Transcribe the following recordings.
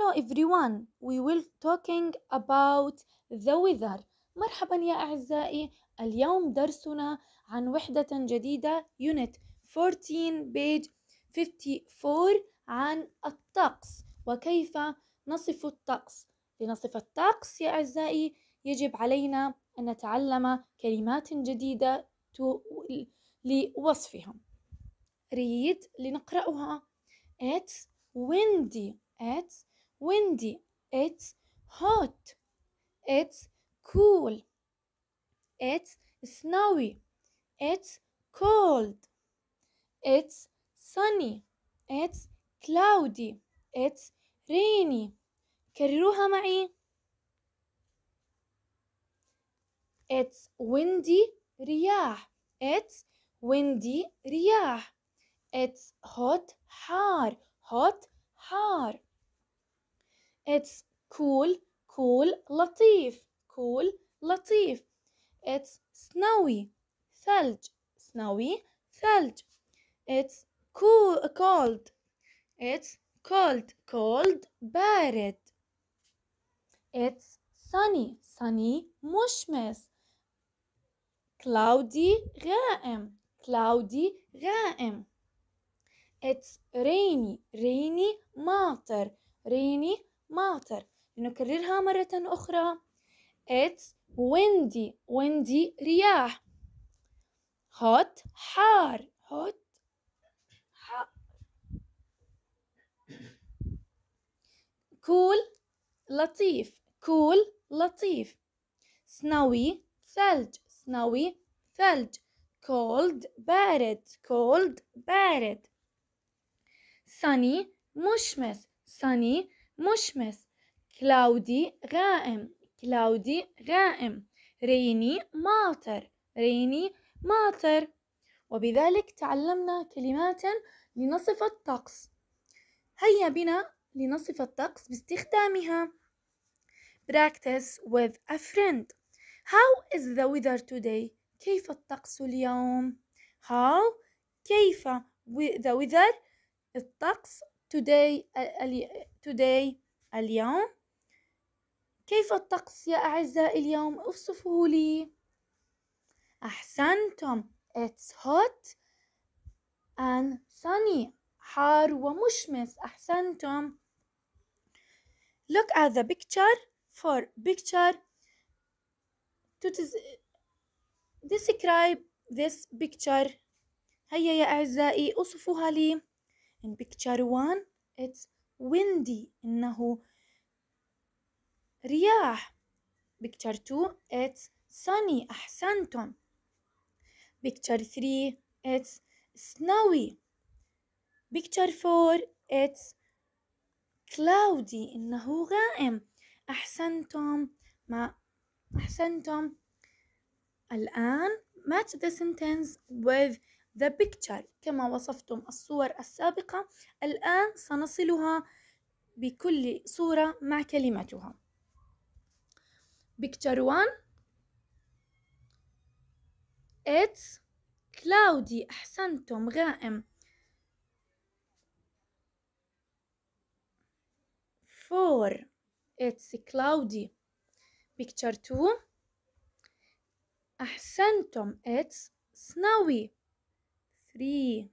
Hello everyone, we will talking about the weather. مرحبا يا أعزائي، اليوم درسنا عن وحدة جديدة unit 14 page 54 عن الطقس وكيف نصف الطقس. لنصف الطقس يا أعزائي يجب علينا أن نتعلم كلمات جديدة لوصفها. ريد لنقرأها. It's windy. It's windy. It's hot. It's cool. It's snowy. It's cold. It's sunny. It's cloudy. It's rainy. كرروها معي. It's windy رياح. It's windy رياح. It's hot حار. Hot حار. It's cool, cool, latif, cool, latif. It's snowy, ثلج, snowy, ثلج. It's cool, cold. It's cold, cold, بارد. It's sunny, sunny, مشمس. Cloudy, غائم, cloudy, غائم. It's rainy, rainy, ماطر, rainy, شاطر لنكررها مرة أخرى It's windy windy رياح hot حار hot cool لطيف cool لطيف snowy ثلج snowy ثلج cold بارد cold بارد sunny مشمس sunny مشمس كلاودي غائم كلاودي غائم ريني ماطر ريني ماطر وبذلك تعلمنا كلمات لنصف الطقس هيا بنا لنصف الطقس باستخدامها Practice with a friend How is the weather today? كيف الطقس اليوم؟ How كيف the weather الطقس today today اليوم كيف الطقس يا أعزائي اليوم اوصفوه لي أحسنتم it's hot and sunny حار ومشمس أحسنتم look at the picture for picture to describe this picture هيا يا أعزائي أوصفوها لي in picture one, it's windy إنه رياح Picture two, it's sunny أحسنتم Picture three, it's snowy Picture four, it's cloudy إنه غائم أحسنتم ما أحسنتم الآن match the sentence with the picture كما وصفتم الصور السابقة الآن سنصلها بكل صورة مع كلمتها picture one it's cloudy أحسنتم غائم four. It's cloudy. Picture two. أحسنتم. It's snowy. free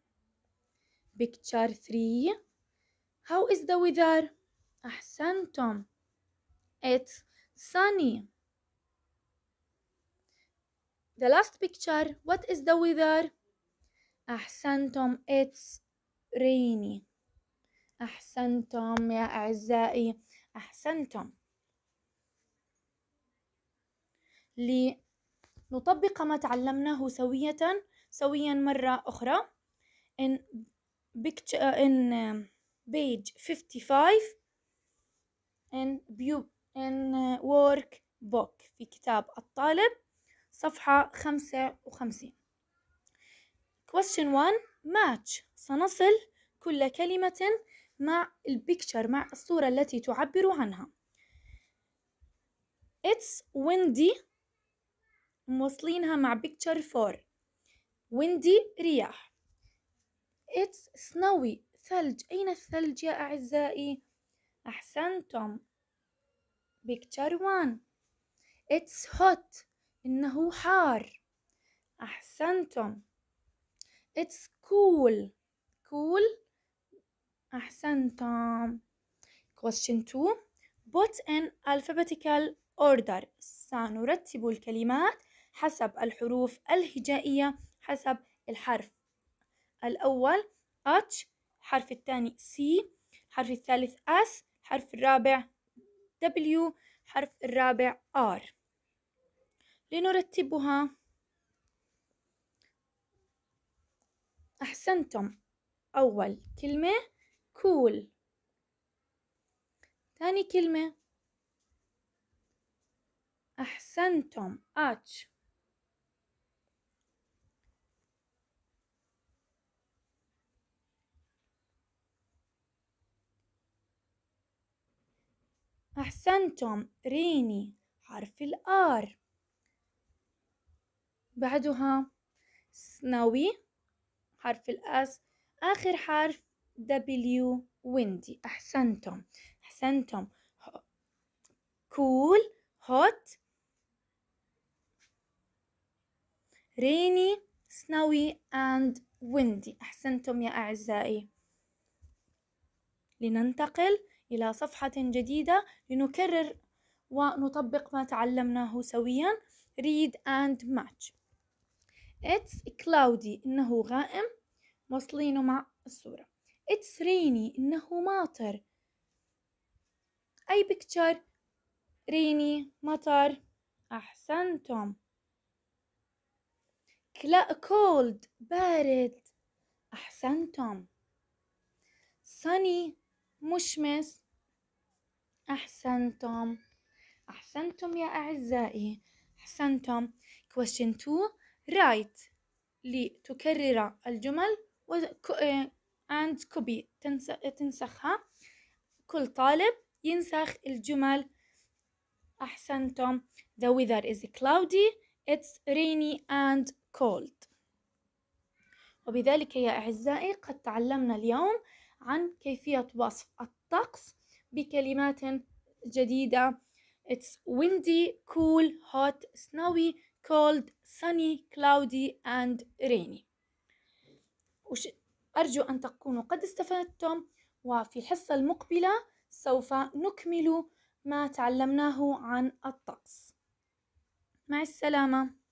picture 3 how is the weather أحسنتم it's sunny the last picture what is the weather أحسنتم it's rainy أحسنتم يا أعزائي أحسنتم لنطبق ما تعلمناه سوية سويا مرة أخرى in picture in page 55 in view in work book في كتاب الطالب صفحة 55 question 1 match سنصل كل كلمة مع البيكتشر مع الصورة التي تعبر عنها It's windy موصلينها مع picture 4 windy رياح It's snowy ثلج أين الثلج يا أعزائي؟ أحسنتم Picture one It's hot إنه حار أحسنتم It's cool cool أحسنتم Question 2 Put in alphabetical order سنرتب الكلمات حسب الحروف الهجائية حسب الحرف الأول H الحرف الثاني C الحرف الثالث S الحرف الرابع W الحرف الرابع R لنرتبها أحسنتم أول كلمة cool ثاني كلمة أحسنتم H أحسنتم ريني حرف الآر بعدها سنوي حرف الأس آخر حرف W ويندي أحسنتم أحسنتم كول هوت ريني سنوي and windy أحسنتم يا أعزائي لننتقل إلى صفحة جديدة لنكرر ونطبق ما تعلمناه سويا read and match It's cloudy إنه غائم وصلينه مع الصورة It's rainy إنه ماطر أي picture ريني مطر أحسنتم كلا cold بارد أحسنتم sunny مشمس أحسنتم أحسنتم يا أعزائي أحسنتم question 2 write لتكرر الجمل و آه، and copy تنسخها كل طالب ينسخ الجمل أحسنتم The weather is cloudy It's rainy and cold وبذلك يا أعزائي قد تعلمنا اليوم عن كيفية وصف الطقس بكلمات جديدة It's windy, cool, hot, snowy, cold, sunny, cloudy and rainy وش... أرجو أن تكونوا قد استفدتم وفي الحصة المقبلة سوف نكمل ما تعلمناه عن الطقس مع السلامة